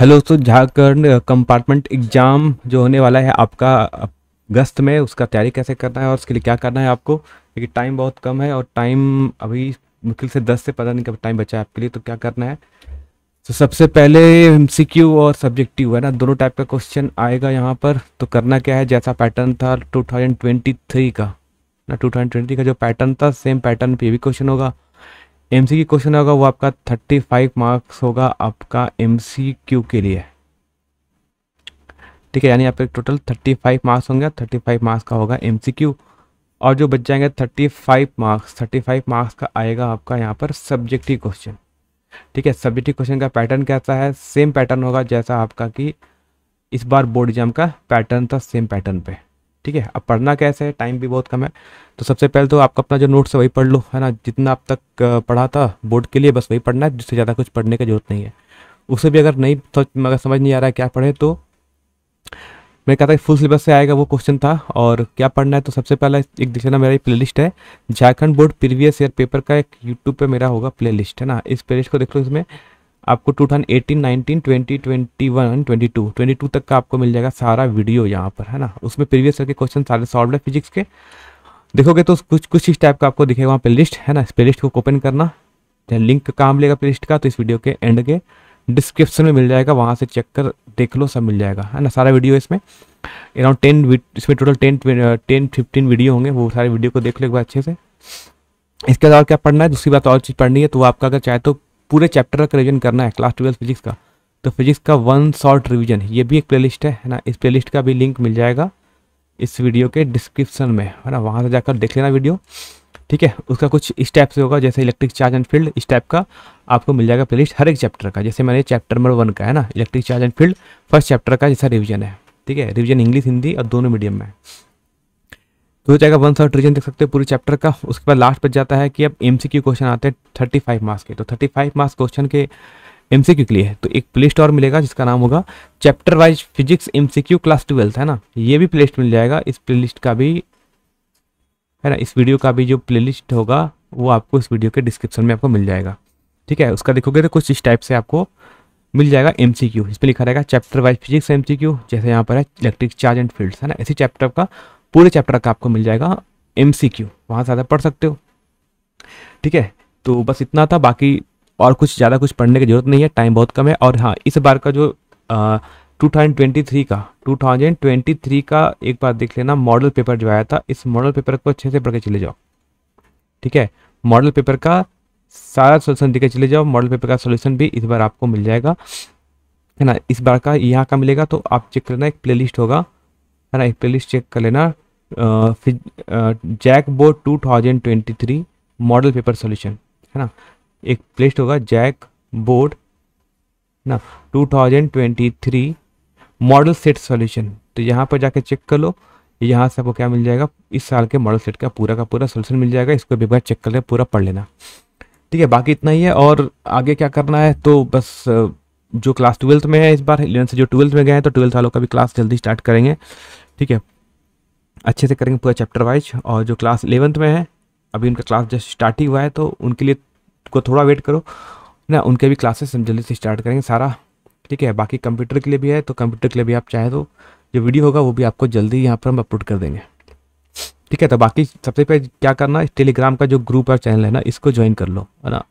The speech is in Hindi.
हेलो दोस्तों झारखंड कंपार्टमेंट एग्ज़ाम जो होने वाला है आपका अगस्त में उसका तैयारी कैसे करना है और उसके लिए क्या करना है आपको क्योंकि टाइम बहुत कम है और टाइम अभी मुश्किल से दस से पंद्रह दिन का टाइम बचा है आपके लिए तो क्या करना है तो सबसे पहले एम और सब्जेक्टिव है ना दोनों टाइप का क्वेश्चन आएगा यहाँ पर तो करना क्या है जैसा पैटर्न था टू का ना टू का जो पैटर्न था सेम पैटर्न पर भी क्वेश्चन होगा एम सी क्वेश्चन होगा वो आपका थर्टी फाइव मार्क्स होगा आपका एम सी क्यू के लिए ठीक है यानी आपके टोटल थर्टी फाइव मार्क्स होंगे थर्टी फाइव मार्क्स का होगा एम सी क्यू और जो बच जाएंगे thirty five marks thirty five marks का आएगा आपका यहाँ पर सब्जेक्टिव क्वेश्चन ठीक है सब्जेक्टिव क्वेश्चन का पैटर्न कैसा है सेम पैटर्न होगा जैसा आपका कि इस बार बोर्ड एग्जाम का पैटर्न था सेम पैटर्न पर ठीक है अब पढ़ना कैसे है टाइम भी बहुत कम है तो सबसे पहले तो आपका अपना जो नोट्स है वही पढ़ लो है ना जितना आप तक पढ़ा था बोर्ड के लिए बस वही पढ़ना है जिससे ज़्यादा कुछ पढ़ने की जरूरत नहीं है उसे भी अगर नहीं तो, अगर समझ नहीं आ रहा है क्या पढ़े तो मैं कहता कि फुल सिलेबस से आएगा वो क्वेश्चन था और क्या पढ़ना है तो सबसे पहला एक दिखाना मेरा प्ले लिस्ट है Jharkhand board previous year paper का एक यूट्यूब पे मेरा होगा प्ले लिस्ट है ना इस प्ले लिस्ट को देख लो इसमें आपको two thousand eighteen nineteen twenty twenty one twenty two twenty two तक का आपको मिल जाएगा सारा वीडियो यहाँ पर है ना उसमें प्रीवियस ईयर के क्वेश्चन सारे सॉल्व है फिजिक्स के देखोगे तो कुछ कुछ इस टाइप का आपको दिखेगा वहाँ पे लिस्ट है ना इस प्ले लिस्ट को ओपन करना लिंक काम लेगा प्ले लिस्ट का तो इस वीडियो के एंड के डिस्क्रिप्शन में मिल जाएगा वहाँ से चेक कर देख लो सब मिल जाएगा है ना सारा वीडियो इसमें अराउंड टेन इसमें total ten ten fifteen video होंगे वो सारे वीडियो को देख लो एक बार अच्छे से इसके अलावा क्या पढ़ना है दूसरी बात और चीज़ पढ़नी है तो आपका अगर चाहे तो पूरे चैप्टर का रिविजन करना है क्लास ट्वेल्थ फिजिक्स का तो फिजिक्स का वन शॉर्ट रिविजन ये भी एक प्ले है है ना इस प्ले का भी लिंक मिल जाएगा इस वीडियो के डिस्क्रिप्शन में है ना वहाँ से जाकर देख लेना वीडियो ठीक है उसका कुछ से होगा जैसे इलेक्ट्रिक चार्ज एंड फील्ड इस टाइप का आपको मिल जाएगा प्लेलिस्ट हर एक चैप्टर का जैसे मैंने चैप्टर नंबर वन का है ना electric charge and field first chapter का जैसा रिविजन है ठीक है रिवीजन इंग्लिश हिंदी और दोनों मीडियम में तो हो जाएगा वन थर्ड रीजन देख सकते हो पूरे चैप्टर का उसके बाद लास्ट पर जाता है कि अब एम क्वेश्चन आते हैं थर्टी फाइव मार्क्स के तो थर्टी फाइव मार्क्स क्वेश्चन के एम के लिए है तो एक प्ले स्टोर मिलेगा जिसका नाम होगा chapter wise physics M class twelfth है ना ये भी प्ले लिस्ट मिल जाएगा इस प्ले लिस्ट का भी है ना इस वीडियो का भी जो प्ले लिस्ट होगा वो आपको इस वीडियो के डिस्क्रिप्शन में आपको मिल जाएगा ठीक है उसका देखोगे तो कुछ इस टाइप से आपको मिल जाएगा एम सी क्यू पर लिखा रहेगा chapter wise physics M C Q जैसे यहाँ पर है इलेक्ट्रिक चार्ज एंड फील्ड्स है ना इसी चैप्टर का पूरे चैप्टर का आपको मिल जाएगा एम सी क्यू वहाँ ज़्यादा पढ़ सकते हो ठीक है तो बस इतना था बाकी और कुछ ज़्यादा कुछ पढ़ने की ज़रूरत नहीं है टाइम बहुत कम है और हाँ इस बार का जो आ, 2023 का 2023 का एक बार देख लेना मॉडल पेपर जो आया था इस मॉडल पेपर को अच्छे से पढ़ के चले जाओ ठीक है मॉडल पेपर का सारा सोल्यूशन देकर चले जाओ मॉडल पेपर का सोल्यूशन भी इस बार आपको मिल जाएगा है ना इस बार का यहाँ का मिलेगा तो आप चेक करना एक प्ले होगा है ना प्लेलिस्ट चेक कर लेना JAC board two thousand twenty three model paper solution है ना एक लिस्ट होगा जैक बोर्ड ना two thousand twenty three model set solution तो यहाँ पर जाके चेक कर लो यहाँ से आपको क्या मिल जाएगा इस साल के मॉडल सेट का पूरा का पूरा सोल्यूशन मिल जाएगा इसको भी बार चेक कर ले पूरा पढ़ लेना ठीक है बाकी इतना ही है और आगे क्या करना है तो बस जो क्लास ट्वेल्थ में है इस बार इलेवन से जो ट्वेल्थ में गए हैं तो ट्वेल्थ वालों का भी क्लास जल्दी स्टार्ट करेंगे ठीक है अच्छे से करेंगे पूरा चैप्टर वाइज और जो क्लास इलेवंथ में है अभी उनका क्लास जस्ट स्टार्ट ही हुआ है तो उनके लिए को थोड़ा वेट करो ना उनके भी क्लासेस हम जल्दी से स्टार्ट करेंगे सारा ठीक है बाकी कंप्यूटर के लिए भी है तो कंप्यूटर के लिए भी आप चाहे तो जो वीडियो होगा वो भी आपको जल्दी यहाँ पर हम अपलोड कर देंगे ठीक है तो बाकी सबसे पहले क्या करना टेलीग्राम का जो ग्रुप और चैनल है ना इसको ज्वाइन कर लो है ना